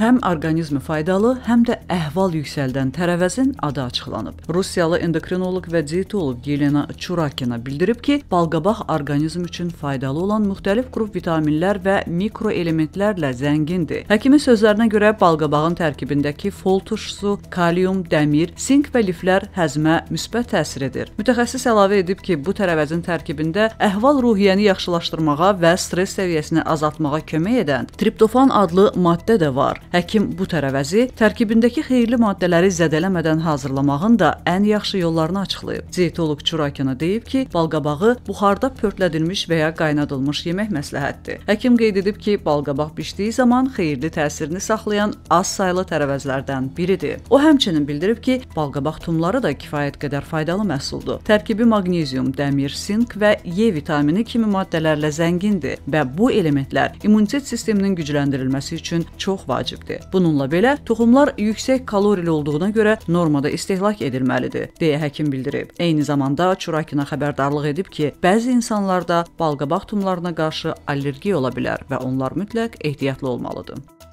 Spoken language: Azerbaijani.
Həm orqanizmə faydalı, həm də əhval yüksəldən tərəvəzin adı açıqlanıb. Rusiyalı endokrinoloq və dietoloq Yelena Churakina bildirib ki, balqabaq orqanizm üçün faydalı olan müxtəlif qrup vitaminlər və mikroelementlərlə zəngindir. Həkimin sözlərinə görə balqabağın tərkibindəki fol turşusu, kalium, dəmir, sink və liflər həzmə müsbət təsir edir. Mütəxəssis əlavə edib ki, bu tərəvəzin tərkibində əhval-ruhiyyəni yaxşılaşdırmağa və stress səviyyəsini azaltmağa kömək edən triptofan adlı maddə də var. Həkim bu tərəvəzi tərkibindəki xeyirli maddələri zədələmədən hazırlamağın da ən yaxşı yollarını açıqlayıb. Dietoloq Çurakina deyib ki, balqabağı buxarda pörtlədilmiş və ya qaynadılmış yemək məsləhətdir. Həkim qeyd edib ki, balqabaq bişdiyi zaman xeyirli təsirini saxlayan az saylı tərəvəzlərdən biridir. O həmçinin bildirib ki, balqabaq tutumları da kifayət qədər faydalı məhsuldur. Tərkibi maqnezium, dəmir, sink və E vitamini kimi maddələrlə zəngindir və bu elementlər immunitet sisteminin gücləndirilməsi üçün çox vacibdir məqsəddir. Bununla belə toxumlar yüksək kalorili olduğuna görə normada istehlak edilməlidir, deyə həkim bildirib. Eyni zamanda Çurakina xəbərdarlıq edib ki, bəzi insanlarda balqabaq tumlarına qarşı allergiya ola bilər və onlar mütləq ehtiyatlı olmalıdır.